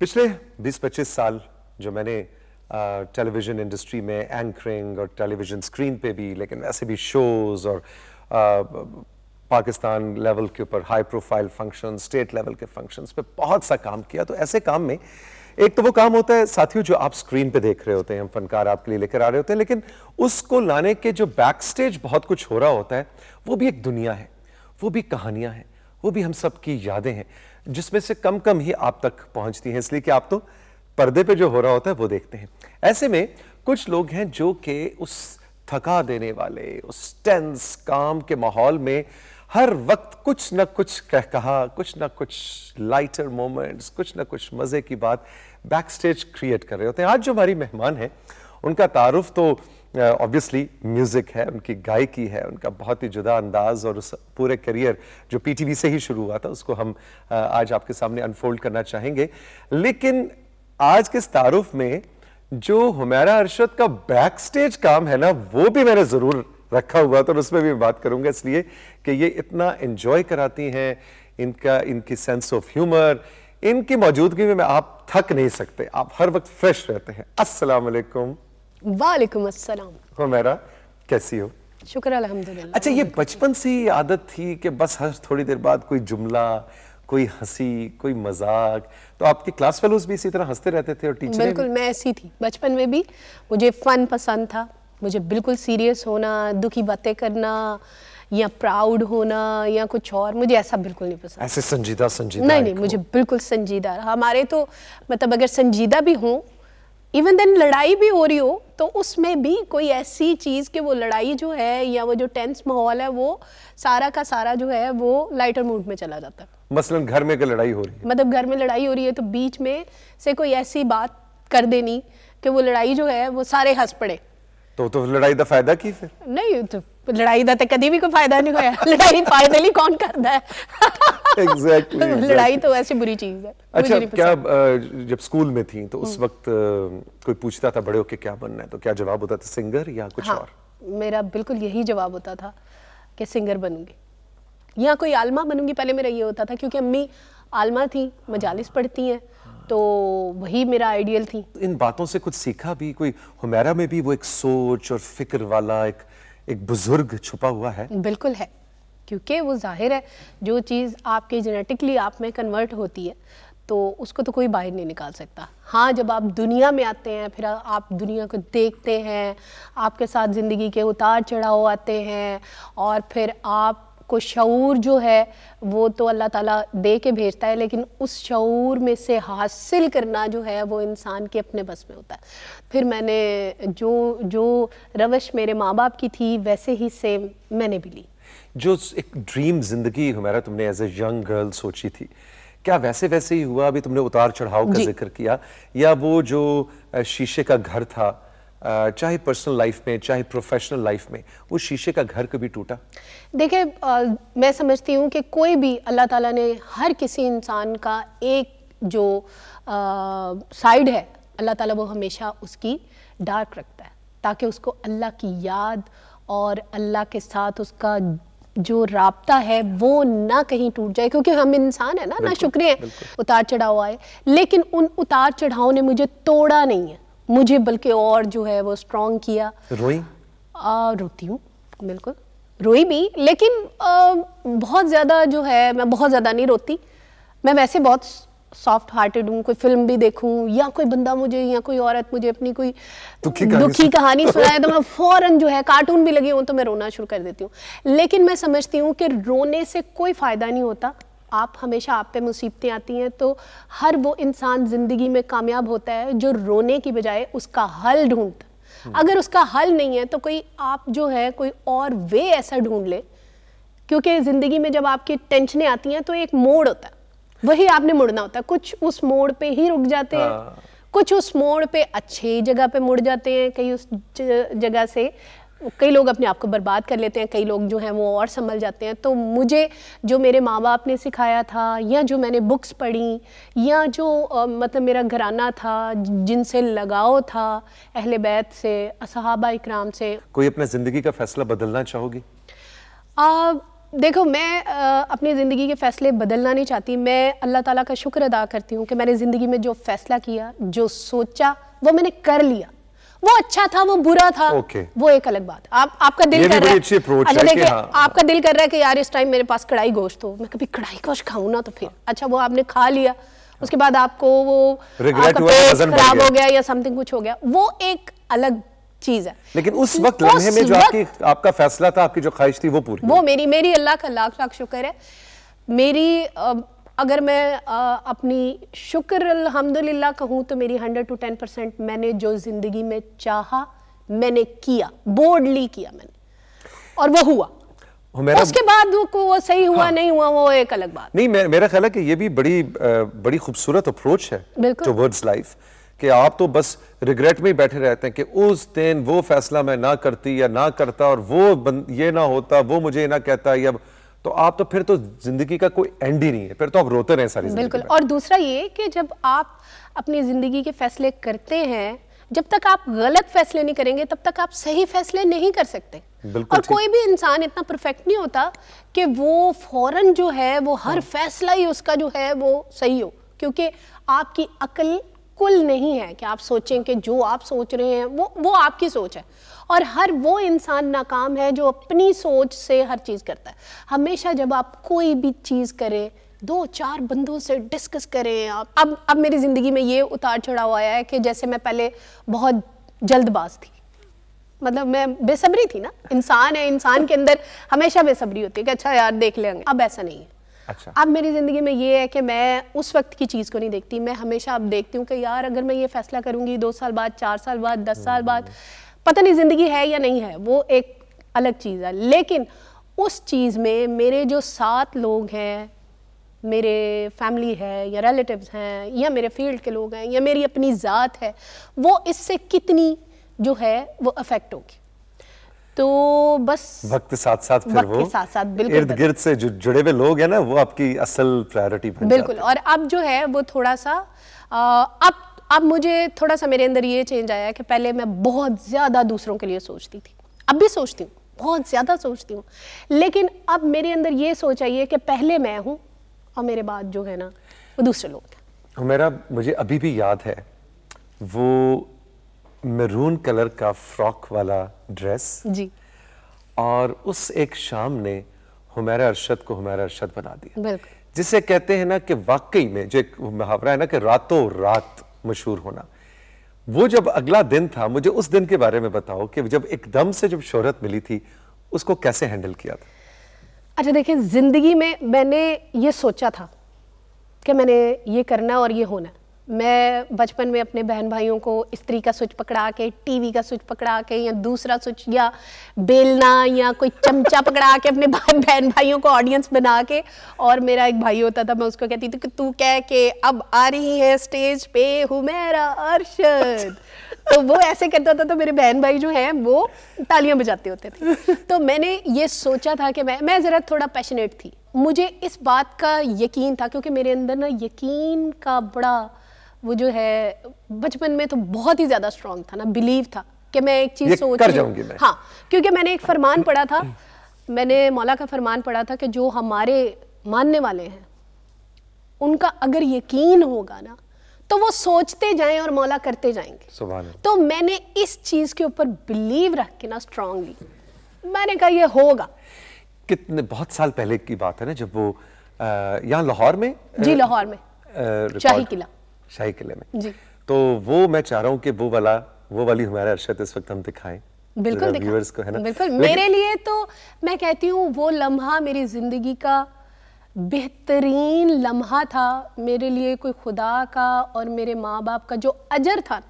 पिछले 20-25 साल जो मैंने टेलीविज़न इंडस्ट्री में एंकरिंग और टेलीविज़न स्क्रीन पे भी लेकिन वैसे भी शोज़ और पाकिस्तान लेवल के ऊपर high profile function state level के फंक्शंस पे बहुत सा काम किया तो ऐसे काम में एक तो वो काम होता है साथियों जो आप स्क्रीन पे देख रहे होते हैं हम फनकार आपके लिए लेकर आ रहे होते हैं लेकिन उसको लाने के जो बैक स्टेज बहुत कुछ हो रहा होता है वो भी एक दुनिया है वो भी कहानियाँ हैं वो भी हम सब की यादें हैं जिसमें से कम कम ही आप तक पहुंचती हैं इसलिए कि आप तो पर्दे पे जो हो रहा होता है वो देखते हैं ऐसे में कुछ लोग हैं जो कि उस थका देने वाले उस टेंस काम के माहौल में हर वक्त कुछ ना कुछ कह कहा कुछ ना कुछ लाइटर मोमेंट्स कुछ ना कुछ मज़े की बात बैक स्टेज क्रिएट कर रहे होते हैं आज जो हमारी मेहमान हैं उनका तारुफ तो ऑब्वियसली uh, म्यूज़िक है उनकी गायकी है उनका बहुत ही जुदा अंदाज और उस पूरे करियर जो पीटीवी से ही शुरू हुआ था उसको हम uh, आज आपके सामने अनफोल्ड करना चाहेंगे लेकिन आज के इस तारुफ में जो हुमैरा अरशद का बैक स्टेज काम है ना वो भी मैंने ज़रूर रखा हुआ था और उसमें भी बात करूंगा इसलिए कि ये इतना इन्जॉय कराती हैं इनका इनकी सेंस ऑफ ह्यूमर इनकी मौजूदगी में आप थक नहीं सकते आप हर वक्त फ्रेश रहते हैं अस्सलाम वालेकुम अस्सलाम हो मेरा कैसी हो शुक्र अल्हम्दुलिल्लाह अच्छा ये बचपन से ही आदत थी कि बस हर थोड़ी देर बाद कोई जुमला कोई हंसी कोई मजाक तो आपके क्लास फेलोज भी इसी तरह हंसते रहते थे और टीचर बिल्कुल मैं ऐसी थी बचपन में भी मुझे फन पसंद था मुझे बिल्कुल सीरियस होना दुखी बातें करना या प्राउड होना या कुछ और मुझे ऐसा बिल्कुल नहीं पसंद ऐसे संजीदा संजीदा नहीं नहीं मुझे बिल्कुल संजीदा हमारे तो मतलब अगर संजीदा भी हों इवन देन लड़ाई भी हो रही हो तो उसमें भी कोई ऐसी चीज़ कि वो लड़ाई जो है या वो जो टेंस माहौल है वो सारा का सारा जो है वो लाइटर मूड में चला जाता है मसलन घर में लड़ाई हो रही है मतलब घर में लड़ाई हो रही है तो बीच में से कोई ऐसी बात कर देनी कि वो लड़ाई जो है वो सारे हंस पड़े तो तो लड़ाई का फायदा फिर नहीं तो लड़ाई का तो कभी भी कोई फायदा नहीं ਹੋਇਆ लड़ाई फायदे ਲਈ कौन करता है exactly, exactly. लड़ाई तो ऐसी बुरी चीज है अच्छा क्या जब स्कूल में थी तो उस हम्म। वक्त कोई पूछता था बड़े होके क्या बनना है तो क्या जवाब होता था सिंगर या कुछ हाँ, और मेरा बिल्कुल यही जवाब होता था कि सिंगर बनूंगी या कोई आलमा बनूंगी पहले मेरा ये होता था क्योंकि अम्मी आलमा थी मजालिस पढ़ती हैं तो वही मेरा आइडियल थी तो इन बातों से कुछ सीखा भी कोई हुमैरा में भी वो एक सोच और फिक्र वाला एक एक बुजुर्ग छुपा हुआ है बिल्कुल है क्योंकि वो जाहिर है जो चीज़ आपके जेनेटिकली आप में कन्वर्ट होती है तो उसको तो कोई बाहर नहीं निकाल सकता हाँ जब आप दुनिया में आते हैं फिर आप दुनिया को देखते हैं आपके साथ ज़िंदगी के उतार चढ़ाव आते हैं और फिर आप को शूर जो है वो तो अल्लाह ताला दे के भेजता है लेकिन उस शूर में से हासिल करना जो है वो इंसान के अपने बस में होता है फिर मैंने जो जो रवश मेरे माँ बाप की थी वैसे ही सेम मैंने भी ली जो एक ड्रीम जिंदगी हमारा तुमने एज ए यंग गर्ल सोची थी क्या वैसे वैसे ही हुआ अभी तुमने उतार चढ़ाव का जिक्र किया या वो जो शीशे का घर था चाहे पर्सनल लाइफ में चाहे प्रोफेशनल लाइफ में वो शीशे का घर कभी टूटा देखिए मैं समझती हूँ कि कोई भी अल्लाह ताला ने हर किसी इंसान का एक जो साइड है अल्लाह ताला वो हमेशा उसकी डार्क रखता है ताकि उसको अल्लाह की याद और अल्लाह के साथ उसका जो रबता है वो ना कहीं टूट जाए क्योंकि हम इंसान है ना ना शुक्रिया उतार चढ़ाव आए लेकिन उन उतार चढ़ाव ने मुझे तोड़ा नहीं है मुझे बल्कि और जो है वो स्ट्रॉन्ग किया रोई आ, रोती हूँ बिल्कुल रोई भी लेकिन आ, बहुत ज़्यादा जो है मैं बहुत ज़्यादा नहीं रोती मैं वैसे बहुत सॉफ्ट हार्टेड हूँ कोई फिल्म भी देखूँ या कोई बंदा मुझे या कोई औरत मुझे अपनी कोई दुखी, दुखी कहानी सुनाए तो मैं फ़ौरन जो है कार्टून भी लगे हों तो मैं रोना शुरू कर देती हूँ लेकिन मैं समझती हूँ कि रोने से कोई फ़ायदा नहीं होता आप हमेशा आप पे मुसीबतें आती हैं तो हर वो इंसान ज़िंदगी में कामयाब होता है जो रोने की बजाय उसका हल ढूंढता हम्म। अगर उसका हल नहीं है तो कोई आप जो है कोई और वे ऐसा ढूंढ ले क्योंकि ज़िंदगी में जब आपकी टेंशनें आती हैं तो एक मोड़ होता है वही आपने मुड़ना होता है कुछ उस मोड़ पे ही रुक जाते हैं हाँ। कुछ उस मोड़ पे अच्छी जगह पे मुड़ जाते हैं कई उस जगह से कई लोग अपने आप को बर्बाद कर लेते हैं कई लोग जो हैं वो और संभल जाते हैं तो मुझे जो मेरे माँ बाप ने सिखाया था या जो मैंने बुक्स पढ़ी या जो आ, मतलब मेरा घराना था जिनसे लगाव था अहल बैत से असहाबा इकराम से कोई अपना ज़िंदगी का फ़ैसला बदलना चाहोगी देखो मैं आ, अपनी ज़िंदगी के फ़ैसले बदलना नहीं चाहती मैं अल्लाह ताला का शुक्र अदा करती हूँ कि मैंने ज़िंदगी में जो फ़ैसला किया जो सोचा वो मैंने कर लिया वो अच्छा था वो बुरा था okay. वो एक अलग बात आप आपका दिल कर रहा है अच्छा देखिए हाँ। आपका दिल कर रहा है कि यार इस टाइम मेरे पास कढ़ाई गोश्त हो तो, मैं कभी कढ़ाई गोश्त खाऊँ ना तो फिर अच्छा वो आपने खा लिया उसके बाद आपको वो खराब हो गया या समथिंग कुछ हो गया वो एक अलग चीज है लेकिन उस वक्त लम्हे में जो आपकी आपका फैसला था आपकी जो ख्वाहिश थी वो पूरी वो मेरी मेरी अल्लाह का लाख लाख शुक्र है मेरी अगर मैं अपनी शुक्र अल्हम्दुलिल्लाह कहूँ तो मेरी हंड्रेड टू टेन परसेंट मैंने जो ज़िंदगी में चाहा मैंने किया बोर्डली किया मैंने और वो हुआ उसके बाद वो को वो सही हुआ हाँ, नहीं हुआ वो एक अलग बात नहीं मेरा ख्याल है कि ये भी बड़ी बड़ी खूबसूरत अप्रोच है टुवर्ड्स लाइफ कि आप तो बस रिग्रेट में ही बैठे रहते हैं कि उस दिन वो फैसला मैं ना करती या ना करता और वो ये ना होता वो मुझे ना कहता या तो आप तो फिर तो जिंदगी का कोई एंड ही नहीं है फिर तो आप रोते रहे सारी बिल्कुल और दूसरा ये कि जब आप अपनी जिंदगी के फैसले करते हैं जब तक आप गलत फैसले नहीं करेंगे तब तक आप सही फैसले नहीं कर सकते और कोई भी इंसान इतना परफेक्ट नहीं होता कि वो फौरन जो है वो हर हाँ। फैसला ही उसका जो है वो सही हो क्योंकि आपकी अकल बिल्कुल नहीं है कि आप सोचें कि जो आप सोच रहे हैं वो वो आपकी सोच है और हर वो इंसान नाकाम है जो अपनी सोच से हर चीज़ करता है हमेशा जब आप कोई भी चीज़ करें दो चार बंदों से डिस्कस करें आप अब अब मेरी ज़िंदगी में ये उतार चढ़ाव आया है कि जैसे मैं पहले बहुत जल्दबाज थी मतलब मैं बेसब्री थी ना इंसान है इंसान के अंदर हमेशा बेसब्री होती है कि अच्छा यार देख लेंगे अब ऐसा नहीं है अच्छा अब मेरी ज़िंदगी में ये है कि मैं उस वक्त की चीज़ को नहीं देखती मैं हमेशा अब देखती हूँ कि यार अगर मैं ये फैसला करूँगी दो साल बाद चार साल बाद दस हम्म, साल बाद हम्म, हम्म। पता नहीं ज़िंदगी है या नहीं है वो एक अलग चीज़ है लेकिन उस चीज़ में मेरे जो सात लोग हैं मेरे फैमिली है या रिलेटिव्स हैं या मेरे फील्ड के लोग हैं या मेरी अपनी ज़ात है वो इससे कितनी जो है वो अफेक्ट होगी तो बस भक्त साथ साथ फिर वो साथ साथ बिल्कुल इर्द गिर्द से जो जुड़े हुए लोग हैं ना वो आपकी असल प्रायोरिटी बन बिल्कुल और अब जो है वो थोड़ा सा अब अब मुझे थोड़ा सा मेरे अंदर ये चेंज आया कि पहले मैं बहुत ज़्यादा दूसरों के लिए सोचती थी अब भी सोचती हूँ बहुत ज़्यादा सोचती हूँ लेकिन अब मेरे अंदर ये सोच आई है कि पहले मैं हूँ और मेरे बाद जो है ना वो दूसरे लोग मेरा मुझे अभी भी याद है वो मेरून कलर का फ्रॉक वाला ड्रेस जी और उस एक शाम ने हमारा अरशद को हमारा अरशद बना दिया जिसे कहते हैं ना कि वाकई में जो एक मुहावरा है ना कि रातों रात मशहूर होना वो जब अगला दिन था मुझे उस दिन के बारे में बताओ कि जब एकदम से जब शोहरत मिली थी उसको कैसे हैंडल किया था अच्छा देखिए ज़िंदगी में मैंने ये सोचा था कि मैंने ये करना और ये होना मैं बचपन में अपने बहन भाइयों को स्त्री का स्विच पकड़ा के टीवी का स्विच पकड़ा के या दूसरा स्विच या बेलना या कोई चमचा पकड़ा के अपने बहन भाइयों को ऑडियंस बना के और मेरा एक भाई होता था मैं उसको कहती थी कि तू कह के अब आ रही है स्टेज पे हूँ मेरा अर्शद तो वो ऐसे करता था तो मेरे बहन भाई जो हैं वो तालियां बजाते होते थे तो मैंने ये सोचा था कि मैं मैं ज़रा थोड़ा पैशनेट थी मुझे इस बात का यकीन था क्योंकि मेरे अंदर ना यकीन का बड़ा वो जो है बचपन में तो बहुत ही ज़्यादा स्ट्रांग था ना बिलीव था कि मैं एक चीज़ सोच कर जाऊंगी मैं हाँ क्योंकि मैंने एक फरमान पढ़ा था मैंने मौला का फरमान पढ़ा था कि जो हमारे मानने वाले हैं उनका अगर यकीन होगा ना तो वो सोचते जाएं और मौला करते जाएंगे तो मैंने इस चीज़ के ऊपर बिलीव रख के ना स्ट्रांगली मैंने कहा ये होगा कितने बहुत साल पहले की बात है ना जब वो यहाँ लाहौर में जी लाहौर में शाही किला शाही किले में जी तो वो मैं चाह रहा हूँ कि वो वाला वो वाली हमारे अर्शद इस वक्त हम दिखाएं बिल्कुल व्यूअर्स को है ना बिल्कुल मेरे लिए तो मैं कहती हूँ वो लम्हा मेरी जिंदगी का बेहतरीन लम्हा था मेरे लिए कोई खुदा का और मेरे माँ बाप का जो अजर था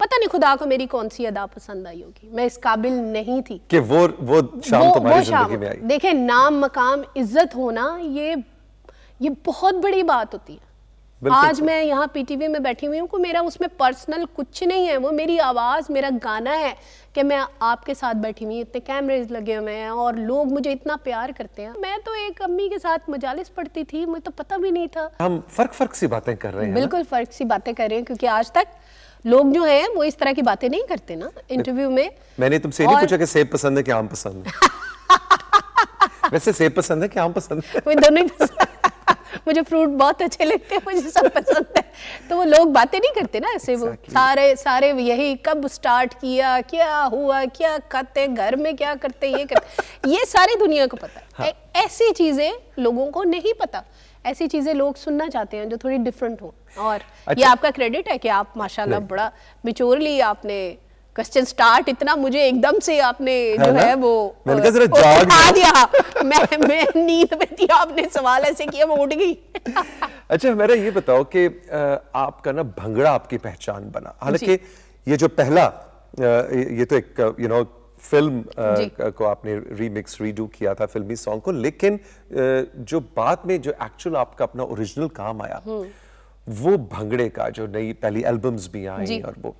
पता नहीं खुदा को मेरी कौन सी अदा पसंद आई होगी मैं इस काबिल नहीं थी कि वो वो शाम वो, तुम्हारी जिंदगी में आई देखें नाम मकाम इज्जत होना ये ये बहुत बड़ी बात होती है आज मैं यहाँ पीटीवी में बैठी हुई हूँ को मेरा उसमें पर्सनल कुछ नहीं है वो मेरी आवाज़ मेरा गाना है कि मैं आपके साथ बैठी हुई इतने कैमरेज लगे हुए हैं और लोग मुझे इतना प्यार करते हैं मैं तो एक अम्मी के साथ मजालिस पढ़ती थी मुझे तो पता भी नहीं था हम फर्क फर्क सी बातें कर रहे हैं बिल्कुल फर्क सी बातें कर रहे हैं क्योंकि आज तक लोग जो है वो इस तरह की बातें नहीं करते ना इंटरव्यू में मैंने तुमसे नहीं पूछा कि सेब पसंद है कि आम पसंद है वैसे सेब पसंद है कि आम पसंद है दोनों ही पसंद मुझे फ्रूट बहुत अच्छे लगते हैं मुझे सब पसंद है तो वो लोग बातें नहीं करते ना ऐसे exactly. वो सारे सारे यही कब स्टार्ट किया क्या हुआ क्या करते घर में क्या करते ये करते ये सारी दुनिया को पता है हाँ। ऐसी चीज़ें लोगों को नहीं पता ऐसी चीज़ें लोग सुनना चाहते हैं जो थोड़ी डिफरेंट हो और अच्छा। ये आपका क्रेडिट है कि आप माशाल्लाह बड़ा मिचोरली आपने क्वेश्चन स्टार्ट इतना मुझे एकदम से आपने है जो है वो उठा दिया मैं मैं नींद में थी आपने सवाल ऐसे किया मैं उठ गई अच्छा मेरा ये बताओ कि आपका ना भंगड़ा आपकी पहचान बना हालांकि ये जो पहला ये तो एक यू नो फिल्म को आपने रीमिक्स रीडू किया था फिल्मी सॉन्ग को लेकिन जो बाद में जो एक्चुअल आपका अपना ओरिजिनल काम आया हम्म। वो भंगड़े का जो नई पहली एल्बम्स भी आई और वो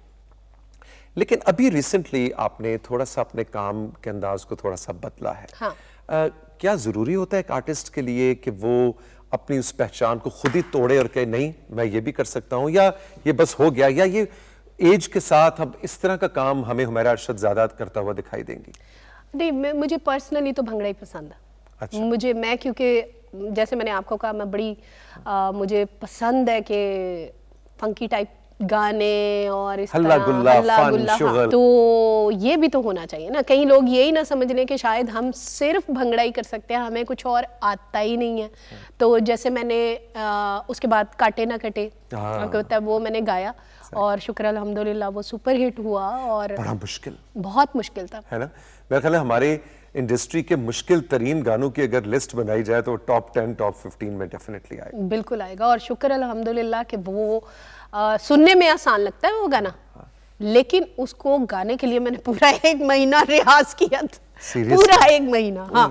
लेकिन अभी रिसेंटली आपने थोड़ा सा अपने काम के अंदाज को थोड़ा सा बदला है हाँ. आ, क्या ज़रूरी होता है एक आर्टिस्ट के लिए कि वो अपनी उस पहचान को खुद ही तोड़े और कहे नहीं मैं ये भी कर सकता हूँ या ये बस हो गया या ये एज के साथ अब इस तरह का काम हमें हमारा अरशद ज़्यादा करता हुआ दिखाई देंगी नहीं मैं मुझे पर्सनली तो भंगड़ा ही पसंद है अच्छा। मुझे मैं क्योंकि जैसे मैंने आपको कहा मैं बड़ी आ, मुझे पसंद है कि फंकी टाइप गाने और इस हल्ला गुल्ला, हल्ला गुल्ला हाँ, तो ये भी तो होना चाहिए ना कई लोग यही ना समझ लें कि शायद हम सिर्फ भंगड़ा ही कर सकते हैं हमें कुछ और आता ही नहीं है हाँ। तो जैसे मैंने आ, उसके बाद काटे ना कटे हाँ। वो मैंने गाया और शुक्र अलहमदिल्ला वो सुपर हिट हुआ और बड़ा मुश्किल बहुत मुश्किल था है ना मेरा ख्याल हमारे इंडस्ट्री के मुश्किल तरीन गानों की अगर लिस्ट बनाई जाए तो टॉप टेन टॉप फिफ्टीन में डेफिनेटली आएगा बिल्कुल आएगा और शुक्र अलहमदिल्ला के वो सुनने में आसान लगता है वो गाना हाँ। लेकिन उसको गाने के लिए मैंने पूरा एक महीना रियाज किया था पूरा एक महीना हाँ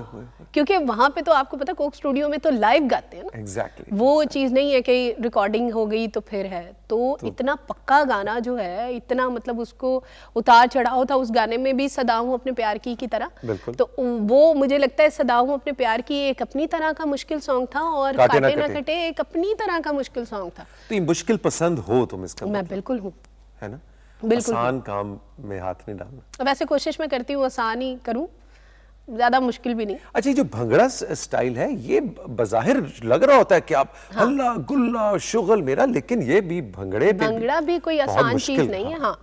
क्योंकि वहाँ पे तो आपको पता कोक स्टूडियो में तो लाइव गाते हैं ना एग्जैक्टली exactly, वो exactly. चीज़ नहीं है कि रिकॉर्डिंग हो गई तो फिर है तो, तो इतना पक्का गाना जो है इतना मतलब उसको उतार चढ़ाव था उस गाने में भी सदा हूँ अपने प्यार की की तरह तो वो मुझे लगता है सदा हूँ अपने प्यार की एक अपनी तरह का मुश्किल सॉन्ग था और काटे ना कटे एक अपनी तरह का मुश्किल सॉन्ग था तो मुश्किल पसंद हो तुम इसका मैं मतलब? बिल्कुल हूँ है ना बिल्कुल आसान काम में हाथ नहीं डालना वैसे कोशिश मैं करती हूँ आसान ही करूँ ज्यादा मुश्किल भी नहीं अच्छा जो भंगड़ा स्टाइल है ये बाहिर लग रहा होता है कि आप हाँ। हल्ला गुल्ला शुगल मेरा लेकिन ये भी भंगड़े भंगड़ा भी, कोई आसान चीज नहीं है हाँ,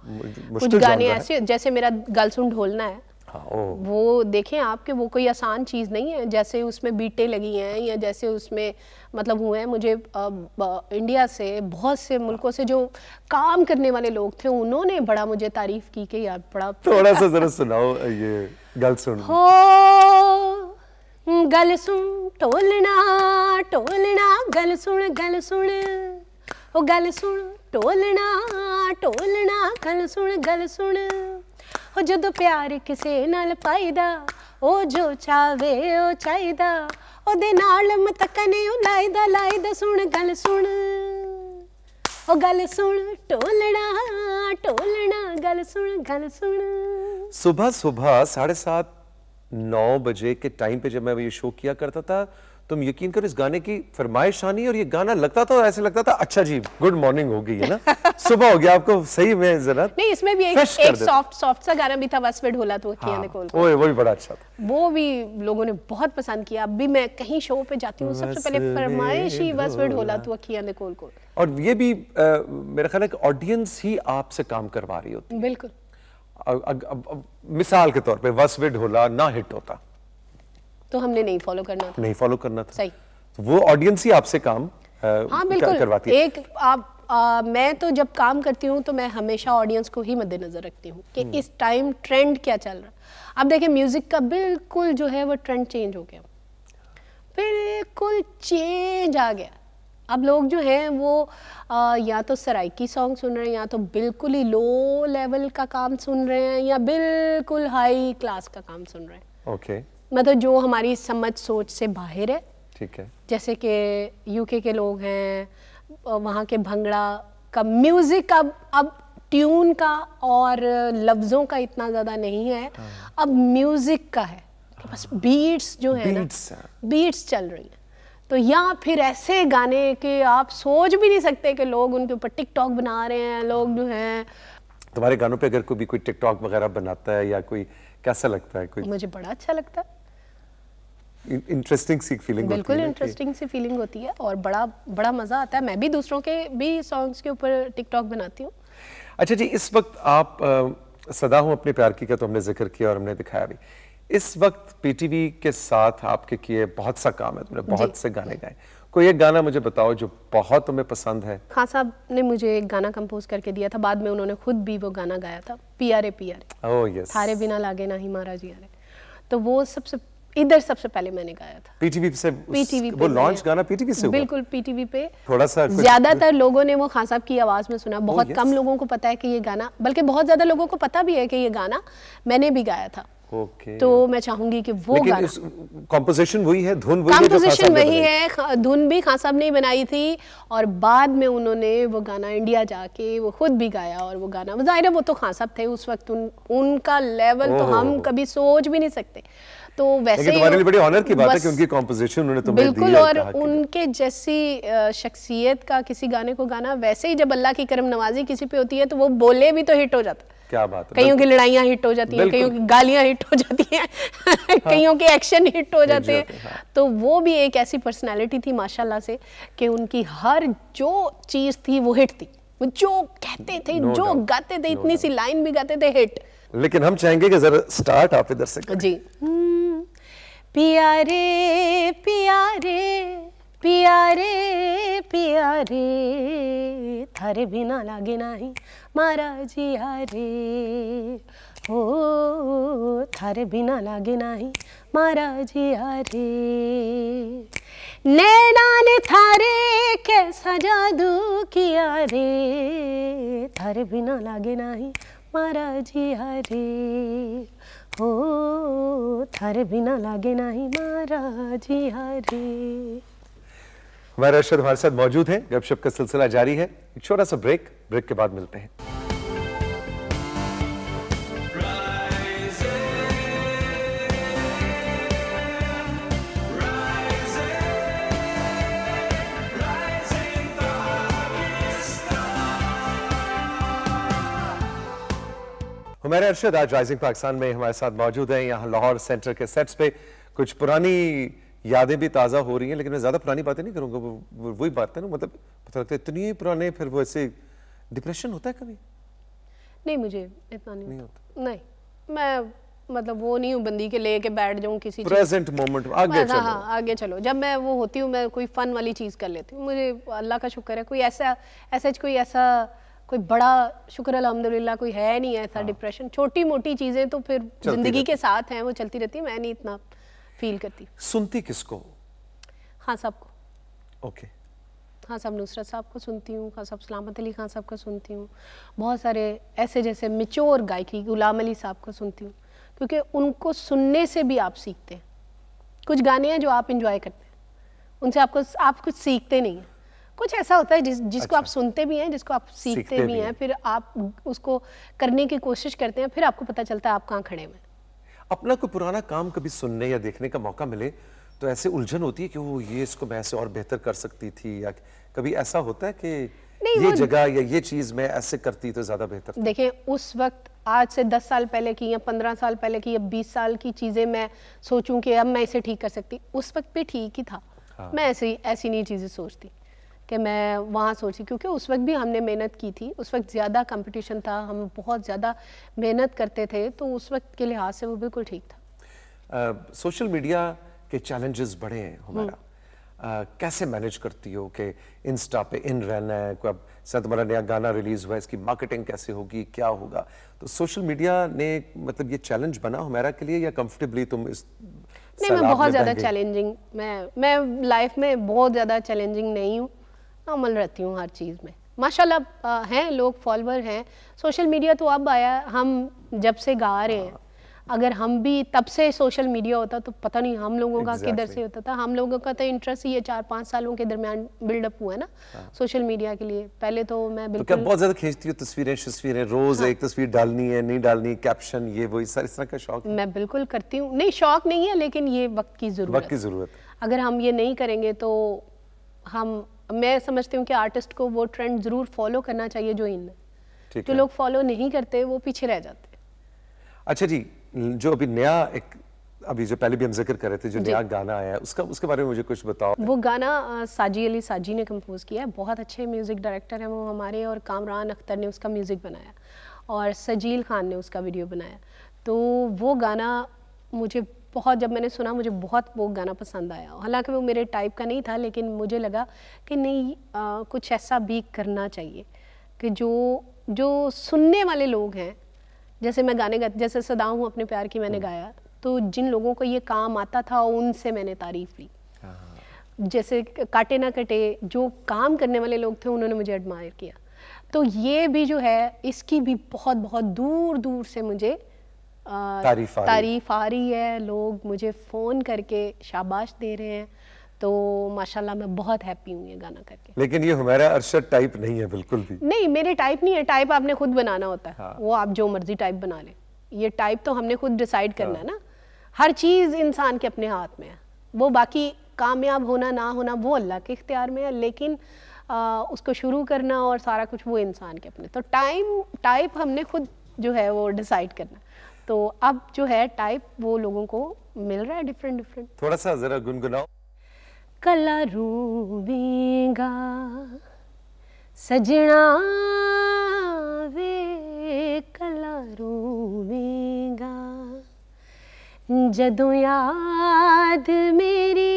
कुछ गाने ऐसे जैसे मेरा गलसुन ढोलना है हाँ, वो देखें आप कि वो कोई आसान चीज़ नहीं है जैसे उसमें बीटें लगी हैं या जैसे उसमें मतलब हुए हैं मुझे इंडिया से बहुत से मुल्कों से जो काम करने वाले लोग थे उन्होंने बड़ा मुझे तारीफ की कि यार बड़ा थोड़ा सा जरा सुनाओ ये ਗੱਲ ਸੁਣ ਹੋ ਗੱਲ ਸੁਣ ਟੋਲਣਾ ਟੋਲਣਾ ਗੱਲ ਸੁਣ ਗੱਲ ਸੁਣ ਉਹ ਗੱਲ ਸੁਣ ਟੋਲਣਾ ਟੋਲਣਾ ਗੱਲ ਸੁਣ ਗੱਲ ਸੁਣ ਉਹ ਜਦੋਂ ਪਿਆਰ ਕਿਸੇ ਨਾਲ ਪਾਈਦਾ ਉਹ ਜੋ ਚਾਵੇ ਉਹ ਚਾਹੀਦਾ ਉਹਦੇ ਨਾਲ ਮਤਕਾ ਨਹੀਂ ਲਾਇਦਾ ਲਾਇਦਾ ਸੁਣ ਗੱਲ ਸੁਣ ਉਹ ਗੱਲ ਸੁਣ ਟੋਲਣਾ ਟੋਲਣਾ ਗੱਲ ਸੁਣ ਗੱਲ ਸੁਣ सुबह सुबह साढ़े सात नौ बजे के टाइम पे जब मैं ये शो किया करता था तुम यकीन करो इस गाने की फरमाइश आनी और ये गाना लगता था और ऐसे लगता था अच्छा जी गुड मॉर्निंग हो गई है ना सुबह हो गया आपको सही में जरा नहीं इसमें भी एक, एक सॉफ्ट सॉफ्ट सा गाना भी था बस पे ढोला तो किया हाँ, कोल वो, भी बड़ा अच्छा था वो भी लोगों ने बहुत पसंद किया अब भी मैं कहीं शो पे जाती हूँ सबसे पहले फरमाइश ही बस पे ढोला तो किया निकोल को और ये भी मेरा ख्याल है ऑडियंस ही आपसे काम करवा रही होती बिल्कुल मिसाल के तौर पे वस विड होला ना हिट होता तो हमने नहीं फॉलो करना था नहीं फॉलो करना था सही तो वो ऑडियंस ही आपसे काम हाँ बिल्कुल कर, करवाती है एक आप आ, मैं तो जब काम करती हूँ तो मैं हमेशा ऑडियंस को ही मद्देनजर रखती हूँ कि हम्म। इस टाइम ट्रेंड क्या चल रहा अब देखिए म्यूजिक का बिल्कुल जो है वो ट्रेंड चेंज हो गया बिल्कुल चेंज आ गया अब लोग जो हैं वो आ, या तो सराइकी सॉन्ग सुन रहे हैं या तो बिल्कुल ही लो लेवल का काम सुन रहे हैं या बिल्कुल हाई क्लास का काम सुन रहे हैं ओके okay. मतलब जो हमारी समझ सोच से बाहर है ठीक है जैसे कि यूके के लोग हैं वहाँ के भंगड़ा का म्यूज़िक अब अब ट्यून का और लफ्ज़ों का इतना ज़्यादा नहीं है हाँ। अब म्यूज़िक का है बस बीट्स हाँ। जो है बीट्स चल रही है तो या फिर ऐसे गाने कि आप सोच भी नहीं सकते कि लोग उनके ऊपर टिकटॉक बना रहे हैं लोग जो हैं तुम्हारे गानों पे अगर कोई भी कोई टिकटॉक वगैरह बनाता है या कोई कैसा लगता है कोई मुझे बड़ा अच्छा लगता है इंटरेस्टिंग सी फीलिंग बिल्कुल इंटरेस्टिंग सी फीलिंग होती है और बड़ा बड़ा मज़ा आता है मैं भी दूसरों के भी सॉन्ग्स के ऊपर टिकटॉक बनाती हूँ अच्छा जी इस वक्त आप आ, सदा हूँ अपने प्यार की का तो हमने जिक्र किया और हमने दिखाया भी इस वक्त पीटीवी के साथ आपके किए बहुत सा काम है तुमने बहुत से गाने गाए कोई एक गाना मुझे बताओ जो बहुत तुम्हें पसंद है खान साहब ने मुझे एक गाना कंपोज करके दिया था बाद में उन्होंने खुद भी वो गाना गाया था पियारे पियारे ओह oh, यस थारे बिना लागे ना ही महाराज यारे तो वो सबसे इधर सबसे पहले मैंने गाया था पीटीवी से पीटीवी वो लॉन्च गाना पीटीवी से बिल्कुल पीटीवी पे थोड़ा सा ज्यादातर लोगों ने वो खान साहब की आवाज में सुना oh, बहुत कम लोगों को पता है कि ये गाना बल्कि बहुत ज्यादा लोगों को पता भी है कि ये गाना मैंने भी गाया था Okay. तो मैं चाहूंगी कि वो कॉम्पोजिशन वही है धुन वही कॉम्पोजिशन वही है धुन भी खान साहब ने बनाई थी और बाद में उन्होंने वो गाना इंडिया जाके वो खुद भी गाया और वो गाना जाहिर है वो तो खान साहब थे उस वक्त उन, उनका लेवल तो हम कभी सोच भी नहीं सकते तो वैसे तुम्हारे लिए बड़ी ऑनर की बात है कि उनकी कंपोजिशन उन्होंने तुम्हें बिल्कुल और उनके जैसी शख्सियत का किसी गाने को गाना वैसे ही जब अल्लाह की करम नवाजी किसी पे होती है तो वो बोले भी तो हिट हो जाता क्या बात है कईयों की लड़ाइयाँ हिट हो जाती हैं कईयों की गालियाँ हिट हो जाती हैं हाँ। कईयों के एक्शन हिट हो जाते हैं हाँ। तो वो भी एक ऐसी पर्सनैलिटी थी माशाल्लाह से कि उनकी हर जो चीज़ थी वो हिट थी वो जो कहते थे no जो doubt. गाते थे no इतनी doubt. सी लाइन भी गाते थे हिट लेकिन हम चाहेंगे कि जरा स्टार्ट आप इधर से जी हम्म। प्यारे प्यारे प्यारे प्यारे पिया थारे बिना लागे नाही मारा जिया रे हो थारे बिना लागे नाही मारा जिया रे नैना ने थारे कैसा जादू किया रे थारे बिना लागे नाही मारा जिया रे हो थारे बिना लागे नाही मारा जिया रे हमारे अर्षद हमारे साथ मौजूद हैं गपशप का सिलसिला जारी है एक छोटा सा ब्रेक ब्रेक के बाद मिलते हैं हमारे अर्शद आज राइजिंग पाकिस्तान में हमारे साथ मौजूद हैं यहाँ लाहौर सेंटर के सेट्स पे कुछ पुरानी यादें भी ताज़ा हो रही हैं लेकिन मैं ज़्यादा पुरानी बातें नहीं करूँगा वही बात है ना मतलब पता लगता है इतनी पुराने फिर वो ऐसे डिप्रेशन होता है कभी नहीं मुझे इतना नहीं, नहीं होता नहीं मैं मतलब वो नहीं हूँ बंदी के लेके बैठ जाऊँ किसी प्रेजेंट मोमेंट आगे हाँ, चलो हाँ आगे चलो जब मैं वो होती हूँ मैं कोई फन वाली चीज़ कर लेती हूँ मुझे अल्लाह का शुक्र है कोई ऐसा ऐसा कोई ऐसा कोई बड़ा शुक्र अलहमदिल्ला कोई है नहीं ऐसा डिप्रेशन छोटी मोटी चीज़ें तो फिर ज़िंदगी के साथ हैं वो चलती रहती है मैं नहीं इतना फील करती सुनती किसको खान हाँ, साहब को ओके खान हाँ, साहब नुसरत साहब को सुनती हूँ खान हाँ, साहब सलामत अली खान साहब को सुनती हूँ बहुत सारे ऐसे जैसे मिचोर गायकी गुलाम अली साहब को सुनती हूँ क्योंकि उनको सुनने से भी आप सीखते हैं कुछ गाने हैं जो आप इंजॉय करते हैं उनसे आपको आप कुछ सीखते नहीं हैं कुछ ऐसा होता है जिस जिसको अच्छा। आप सुनते भी हैं जिसको आप सीखते, सीखते भी, भी हैं फिर आप उसको करने की कोशिश करते हैं फिर आपको पता चलता है आप कहाँ खड़े हुए अपना कोई पुराना काम कभी सुनने या देखने का मौका मिले तो ऐसे उलझन होती है कि वो ये इसको मैं ऐसे और बेहतर कर सकती थी या कभी ऐसा होता है कि ये जगह या ये चीज मैं ऐसे करती तो ज्यादा बेहतर देखें उस वक्त आज से दस साल पहले की या पंद्रह साल पहले की या बीस साल की चीजें मैं सोचूं कि अब मैं इसे ठीक कर सकती उस वक्त भी ठीक ही था हाँ। मैं ऐसी ऐसी नई चीजें सोचती कि मैं वहाँ सोची क्योंकि उस वक्त भी हमने मेहनत की थी उस वक्त ज़्यादा कंपटीशन था हम बहुत ज़्यादा मेहनत करते थे तो उस वक्त के लिहाज से वो बिल्कुल ठीक था सोशल uh, मीडिया के चैलेंजेस बड़े हैं हमारा Uh, कैसे मैनेज करती हो कि इंस्टा पे इन रहना है कोई अब सर तुम्हारा नया गाना रिलीज़ हुआ है इसकी मार्केटिंग कैसे होगी क्या होगा तो सोशल मीडिया ने मतलब ये चैलेंज बना हमारा के लिए या कंफर्टेबली तुम इस नहीं मैं बहुत ज़्यादा चैलेंजिंग मैं मैं लाइफ में बहुत ज़्यादा चैलेंजिंग नहीं हूँ अमल रहती हूँ हर चीज़ में माशाल्लाह हैं लोग फॉलोअर हैं सोशल मीडिया तो अब आया हम जब से गा रहे हैं हाँ। अगर हम भी तब से सोशल मीडिया होता तो पता नहीं हम लोगों exactly. का किधर से होता था हम लोगों का तो इंटरेस्ट ये चार पाँच सालों के दरमियान बिल्डअप हुआ ना हाँ। सोशल मीडिया के लिए पहले तो मैं तो बिल्कुल तो बहुत ज्यादा खींचती हूँ तस्वीरें शस्वीरें रोज हाँ। एक तस्वीर डालनी है नहीं डालनी कैप्शन ये वो इस तरह का शौक मैं बिल्कुल करती हूँ नहीं शौक नहीं है लेकिन ये वक्त की जरूरत वक्त की जरूरत अगर हम ये नहीं करेंगे तो हम मैं समझती हूँ कि आर्टिस्ट को वो ट्रेंड ज़रूर फॉलो करना चाहिए जो इन जो लोग फॉलो नहीं करते वो पीछे रह जाते अच्छा जी जो अभी नया एक अभी जो पहले भी हम जिक्र कर रहे थे जो नया गाना आया है उसका उसके बारे में मुझे कुछ बताओ वो गाना साजी अली साजी ने कंपोज किया है बहुत अच्छे म्यूज़िक डायरेक्टर हैं वो हमारे और कामरान अख्तर ने उसका म्यूज़िक बनाया और सजील खान ने उसका वीडियो बनाया तो वो गाना मुझे बहुत जब मैंने सुना मुझे बहुत वो गाना पसंद आया हालांकि वो मेरे टाइप का नहीं था लेकिन मुझे लगा कि नहीं आ, कुछ ऐसा भी करना चाहिए कि जो जो सुनने वाले लोग हैं जैसे मैं गाने गा जैसे सदा हूँ अपने प्यार की मैंने हम्म। गाया तो जिन लोगों को ये काम आता था उनसे मैंने तारीफ़ ली हाँ, हाँ। जैसे काटे ना कटे जो काम करने वाले लोग थे उन्होंने मुझे एडमायर किया तो ये भी जो है इसकी भी बहुत बहुत दूर दूर से मुझे तारीफ आ, तारीफ आ रही है लोग मुझे फ़ोन करके शाबाश दे रहे हैं तो माशाल्लाह मैं बहुत हैप्पी हूँ ये गाना करके लेकिन ये हमारा अरशद टाइप नहीं है बिल्कुल भी नहीं मेरे टाइप नहीं है टाइप आपने खुद बनाना होता है हाँ। वो आप जो मर्जी टाइप बना लें ये टाइप तो हमने खुद डिसाइड हाँ। करना है ना हर चीज़ इंसान के अपने हाथ में है वो बाकी कामयाब होना ना होना वो अल्लाह के इख्तियार में है लेकिन आ, उसको शुरू करना और सारा कुछ वो इंसान के अपने तो टाइम टाइप हमने खुद जो है वो डिसाइड करना तो अब जो है टाइप वो लोगों को मिल रहा है डिफरेंट डिफरेंट थोड़ा सा जरा गुनगुनाओ कला रूबेगा सजना वे कला रूबेगा जदों याद मेरी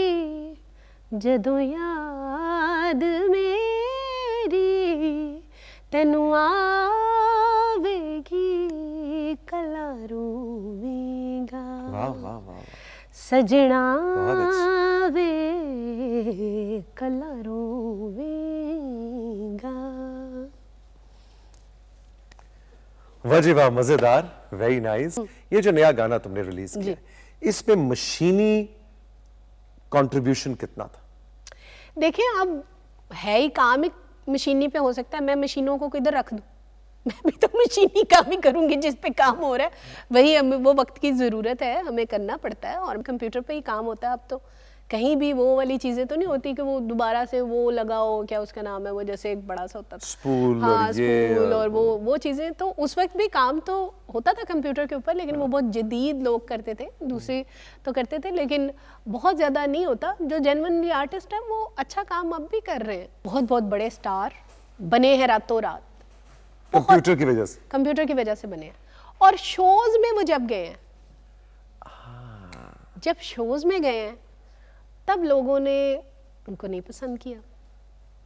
जदों याद मेरी सजना वे कल रोवेगा वजी वाह मजेदार वेरी नाइस हम्म। ये जो नया गाना तुमने रिलीज किया इसमें मशीनी कंट्रीब्यूशन कितना था देखिए अब है ही काम एक मशीनी पे हो सकता है मैं मशीनों को किधर रख दूं मैं भी तो मशीनी काम ही करूँगी जिस पे काम हो रहा है वही हमें वो वक्त की ज़रूरत है हमें करना पड़ता है और कंप्यूटर पे ही काम होता है अब तो कहीं भी वो वाली चीज़ें तो नहीं होती कि वो दोबारा से वो लगाओ क्या उसका नाम है वो जैसे एक बड़ा सा होता था स्पूल हाँ स्पूल और वो वो चीज़ें तो उस वक्त भी काम तो होता था कंप्यूटर के ऊपर लेकिन वो हाँ। बहुत जदीद लोग करते थे दूसरे तो करते थे लेकिन बहुत ज़्यादा नहीं होता जो जेनवनली आर्टिस्ट है वो अच्छा काम अब भी कर रहे हैं बहुत बहुत बड़े स्टार बने हैं रातों रात कंप्यूटर की वजह से कंप्यूटर की वजह से बने हैं और शोज में वो जब गए हैं हाँ। जब शोज में गए हैं तब लोगों ने उनको नहीं पसंद किया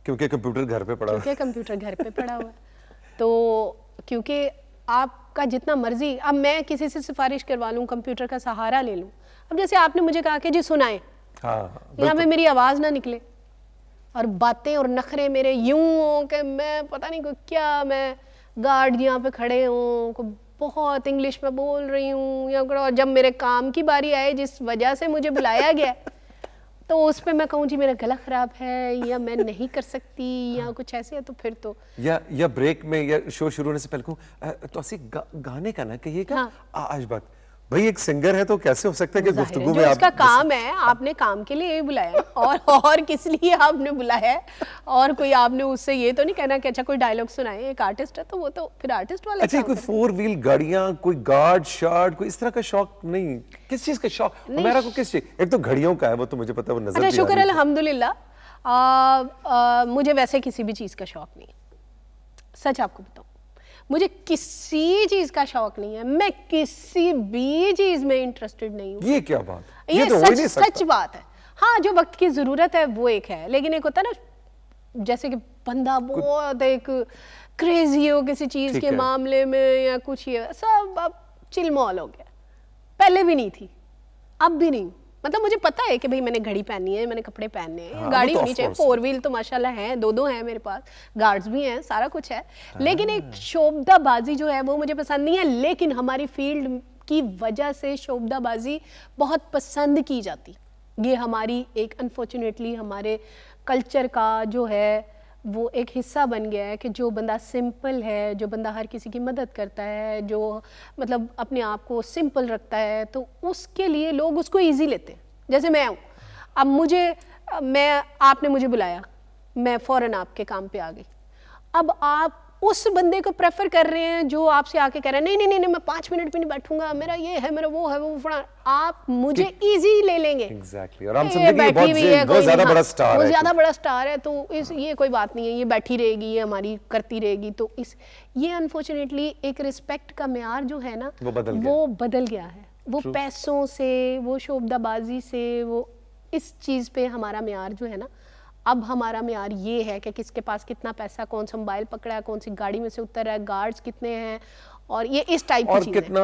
क्योंकि कंप्यूटर घर पे पड़ा क्योंकि कंप्यूटर घर पे पड़ा हुआ तो क्योंकि आपका जितना मर्जी अब मैं किसी से सिफारिश करवा लूँ कंप्यूटर का सहारा ले लूँ अब जैसे आपने मुझे कहा कि जी सुनाए हाँ, यहाँ पे मेरी आवाज़ ना निकले और बातें और नखरे मेरे यूं हो कि मैं पता नहीं क्या मैं गार्ड यहाँ पे खड़े हों बहुत इंग्लिश में बोल रही हूँ या जब मेरे काम की बारी आए जिस वजह से मुझे बुलाया गया तो उस पर मैं कहूँ जी मेरा गला ख़राब है या मैं नहीं कर सकती या हाँ। कुछ ऐसे है तो फिर तो या या ब्रेक में या शो शुरू होने से पहले कहूँ तो ऐसे गा, गाने का ना कहिएगा हाँ। आज बात भाई एक सिंगर है तो कैसे हो सकता है कि गुफ्तगु में आप इसका काम है आपने काम के लिए बुलाया और और किस लिए आपने बुलाया है और कोई आपने उससे ये तो नहीं कहना कि अच्छा कोई डायलॉग सुनाए एक आर्टिस्ट है तो वो तो फिर आर्टिस्ट वाला अच्छा कोई फोर व्हील गाड़ियां कोई गार्ड शार्ड कोई इस तरह का शौक नहीं किस चीज़ का शौक मेरा को किस चीज एक तो घड़ियों का है वो तो मुझे पता है वो नजर अच्छा, शुक्र अल्हम्दुलिल्लाह मुझे वैसे किसी भी चीज़ का शौक नहीं सच आपको बताऊं मुझे किसी चीज का शौक नहीं है मैं किसी भी चीज में इंटरेस्टेड नहीं हूँ ये क्या बात ये, ये तो सच सच बात है हाँ जो वक्त की जरूरत है वो एक है लेकिन एक होता है ना जैसे कि बंदा बहुत एक क्रेजी हो किसी चीज के मामले में या कुछ ये सब अब चिलमौल हो गया पहले भी नहीं थी अब भी नहीं मतलब मुझे पता है कि भाई मैंने घड़ी पहनी है मैंने कपड़े पहनने हैं हाँ, गाड़ी तो होनी चाहिए फोर व्हील तो माशाल्लाह है दो दो हैं मेरे पास गार्ड्स भी हैं सारा कुछ है हाँ। लेकिन एक शोबदाबाजी जो है वो मुझे पसंद नहीं है लेकिन हमारी फील्ड की वजह से शोबदाबाजी बहुत पसंद की जाती ये हमारी एक अनफॉर्चुनेटली हमारे कल्चर का जो है वो एक हिस्सा बन गया है कि जो बंदा सिंपल है जो बंदा हर किसी की मदद करता है जो मतलब अपने आप को सिंपल रखता है तो उसके लिए लोग उसको ईजी लेते हैं जैसे मैं हूँ अब मुझे मैं आपने मुझे बुलाया मैं फ़ौर आपके काम पे आ गई अब आप उस बंदे को प्रेफर कर रहे हैं जो आपसे आके कह रहे हैं नहीं नहीं नहीं, नहीं मैं पाँच मिनट भी नहीं बैठूंगा मेरा ये है मेरा वो है वो फड़ा आप मुझे इजी ले लेंगे exactly. और बैठी हुई हाँ, है ज्यादा बड़ा स्टार वो ज्यादा बड़ा स्टार है तो इस ये कोई बात नहीं है ये बैठी रहेगी ये हमारी करती रहेगी तो इस ये अनफॉर्चुनेटली एक रिस्पेक्ट का मैार जो है ना वो बदल वो बदल गया है वो पैसों से वो शोबदाबाजी से वो इस चीज़ पे हमारा मैार जो है ना अब हमारा मैार ये है कि किसके पास कितना पैसा कौन सा मोबाइल पकड़ा है कौन सी गाड़ी में से उतर रहा है गार्ड्स कितने हैं और ये इस टाइप और की कितना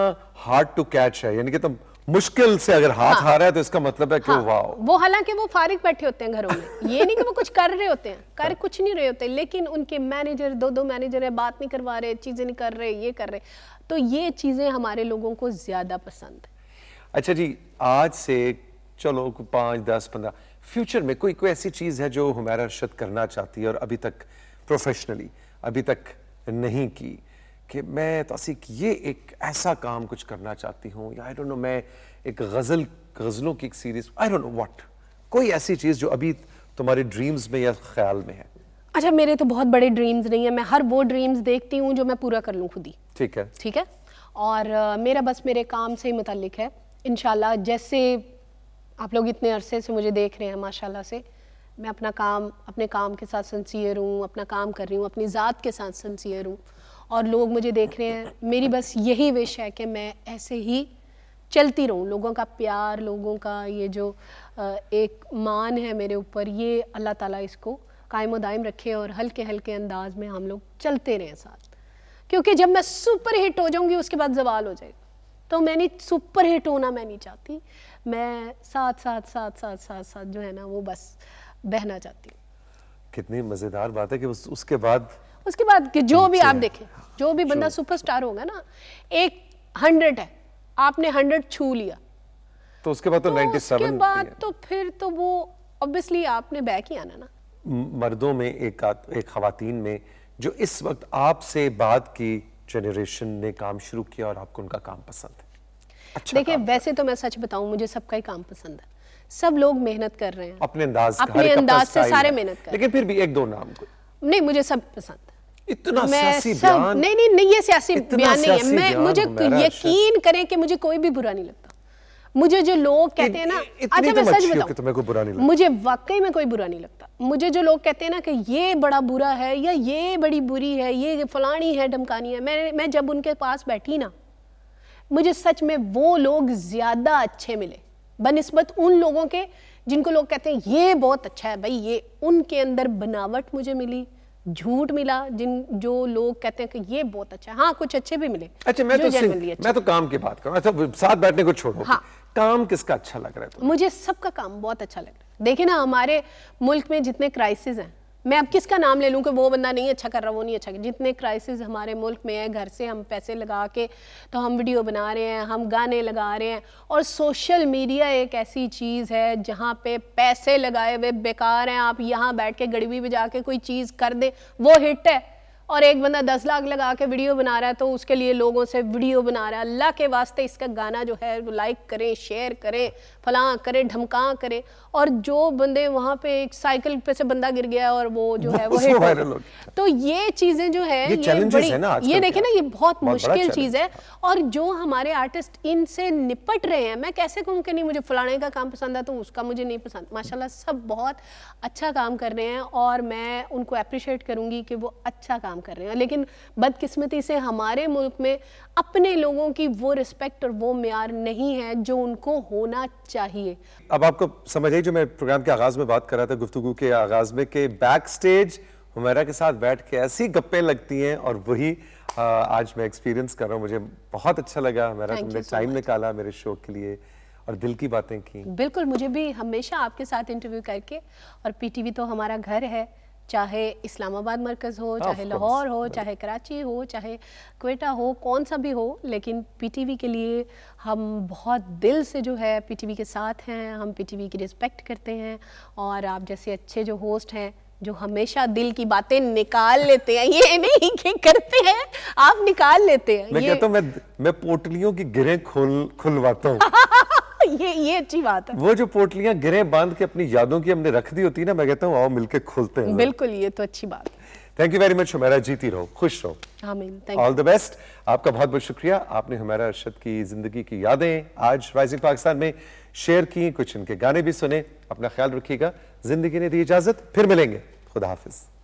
हार्ड टू कैच है यानी कि तुम तो मुश्किल से अगर हाथ हाँ, आ रहा है तो इसका मतलब है कि हाँ, वो वो हालांकि वो फारिक बैठे होते हैं घरों में ये नहीं कि वो कुछ कर रहे होते हैं कर हाँ, कुछ नहीं रहे होते लेकिन उनके मैनेजर दो दो मैनेजर है बात नहीं करवा रहे चीजें नहीं कर रहे ये कर रहे तो ये चीजें हमारे लोगों को ज्यादा पसंद है अच्छा जी आज से चलो पांच दस पंद्रह फ्यूचर में कोई कोई ऐसी चीज़ है जो हमारा अरशद करना चाहती है और अभी तक प्रोफेशनली अभी तक नहीं की कि मैं तौसीक ये एक ऐसा काम कुछ करना चाहती हूँ या आई डोंट नो मैं एक गज़ल गज़लों की एक series I don't know what कोई ऐसी चीज़ जो अभी तुम्हारे ड्रीम्स में या ख्याल में है अच्छा मेरे तो बहुत बड़े ड्रीम्स नहीं है मैं हर वो ड्रीम्स देखती हूँ जो मैं पूरा कर लूँ खुद ही ठीक है ठीक है और मेरा बस मेरे काम से ही मुतलिक है इनशाला जैसे आप लोग इतने अरसे से मुझे देख रहे हैं माशाल्लाह से मैं अपना काम अपने काम के साथ सन्सियर हूँ अपना काम कर रही हूँ अपनी ज़ात के साथ सन्सियर हूँ और लोग मुझे देख रहे हैं मेरी बस यही विश है कि मैं ऐसे ही चलती रहूँ लोगों का प्यार लोगों का ये जो एक मान है मेरे ऊपर ये अल्लाह ताला इसको कायम दायम रखे और हल्के हल्के अंदाज में हम लोग चलते रहें साथ क्योंकि जब मैं सुपर हिट हो जाऊँगी उसके बाद जवाल हो जाएगा तो मैंने सुपर हिट होना मैं नहीं चाहती मैं साथ साथ साथ साथ साथ साथ जो है ना वो बस बहना चाहती हूँ कितनी मज़ेदार बात है कि उस, उसके बाद उसके बाद कि जो भी आप देखें जो भी बंदा सुपरस्टार होगा ना एक हंड्रेड है आपने हंड्रेड छू लिया तो उसके बाद तो, तो 97 उसके बाद तो फिर तो वो ऑब्वियसली आपने बैक ही आना ना मर्दों में एक एक खातन में जो इस वक्त आपसे बात की जनरेशन ने काम शुरू किया और आपको उनका काम पसंद है अच्छा देखिए वैसे तो मैं सच बताऊं मुझे सबका ही काम पसंद है सब लोग मेहनत कर रहे हैं अपने अंदाज अपने अंदाज से सारे मेहनत कर लेकिन फिर भी एक दो नाम नहीं मुझे सब पसंद इतना सियासी बयान नहीं नहीं नहीं ये सियासी बयान नहीं है मैं मुझे यकीन अच्छा- करें कि मुझे कोई भी बुरा नहीं लगता मुझे जो लोग कहते हैं ना अच्छा मैं तो सच बताऊं मुझे वाकई में कोई बुरा नहीं लगता मुझे जो लोग कहते हैं ना कि ये बड़ा बुरा है या ये बड़ी बुरी है ये फलानी है डमकानी है मैं मैं जब उनके पास बैठी ना मुझे सच में वो लोग ज़्यादा अच्छे मिले बनस्बत उन लोगों के जिनको लोग कहते हैं ये बहुत अच्छा है भाई ये उनके अंदर बनावट मुझे मिली झूठ मिला जिन जो लोग कहते हैं कि ये बहुत अच्छा है हाँ कुछ अच्छे भी मिले अच्छा मैं तो अच्छा। मैं तो काम की बात करूँ अच्छा साथ बैठने को छोड़ो हाँ काम किसका अच्छा लग रहा है तो? मुझे सबका काम बहुत अच्छा लग रहा है देखिए ना हमारे मुल्क में जितने क्राइसिस हैं मैं अब किसका नाम ले लूँ कि वो बंदा नहीं अच्छा कर रहा वो नहीं अच्छा कर जितने क्राइसिस हमारे मुल्क में है घर से हम पैसे लगा के तो हम वीडियो बना रहे हैं हम गाने लगा रहे हैं और सोशल मीडिया एक ऐसी चीज़ है जहाँ पे पैसे लगाए हुए बेकार हैं आप यहाँ बैठ के गरीबी में जाके कोई चीज़ कर दें वो हिट है और एक बंदा दस लाख लगा के वीडियो बना रहा है तो उसके लिए लोगों से वीडियो बना रहा है अल्लाह के वास्ते इसका गाना जो है वो लाइक करें शेयर करें फलां करें ढमका करें और जो बंदे वहाँ पे एक साइकिल पे से बंदा गिर गया और वो जो है वो वायरल तो ये चीज़ें जो है ये, ये बड़ी है ना ये देखे ना ये बहुत मुश्किल चीज़ है और जो हमारे आर्टिस्ट इनसे निपट रहे हैं मैं कैसे कहूँ कि नहीं मुझे फलाने का काम पसंद आता तो उसका मुझे नहीं पसंद माशा सब बहुत अच्छा काम कर रहे हैं और मैं उनको अप्रिशिएट करूँगी कि वो अच्छा काम काम कर रहे हैं लेकिन बदकिस्मती से हमारे मुल्क में अपने लोगों की वो रिस्पेक्ट और वो मैार नहीं है जो उनको होना चाहिए अब आपको समझ आई जो मैं प्रोग्राम के आगाज़ में बात कर रहा था गुफ्तु के आगाज़ में के बैक स्टेज हमारा के साथ बैठ के ऐसी गप्पे लगती हैं और वही आज मैं एक्सपीरियंस कर रहा हूँ मुझे बहुत अच्छा लगा मेरा तुमने टाइम निकाला मेरे शो के लिए और दिल की बातें की बिल्कुल मुझे भी हमेशा आपके साथ इंटरव्यू करके और पीटीवी तो हमारा घर है चाहे इस्लामाबाद मरकज़ हो चाहे लाहौर हो चाहे कराची हो चाहे क्वेटा हो कौन सा भी हो लेकिन पीटीवी के लिए हम बहुत दिल से जो है पीटीवी के साथ हैं हम पीटीवी की रिस्पेक्ट करते हैं और आप जैसे अच्छे जो होस्ट हैं जो हमेशा दिल की बातें निकाल लेते हैं ये नहीं कि करते हैं आप निकाल लेते हैं मैं कहता हूँ मैं मैं पोटलियों की गिरे खुल खुलवाता हूँ ये ये अच्छी बात है वो जो पोटलियां गिरे बांध के अपनी यादों की हमने रख दी होती ना मैं कहता हूँ आओ मिलके खोलते हैं बिल्कुल ये तो अच्छी बात थैंक यू वेरी मच हमारा जीती रहो खुश रहो ऑल द बेस्ट आपका बहुत बहुत शुक्रिया आपने हमारा अरशद की जिंदगी की यादें आज राइजिंग पाकिस्तान में शेयर की कुछ इनके गाने भी सुने अपना ख्याल रखिएगा जिंदगी ने दी इजाजत फिर मिलेंगे खुदा हाफिज़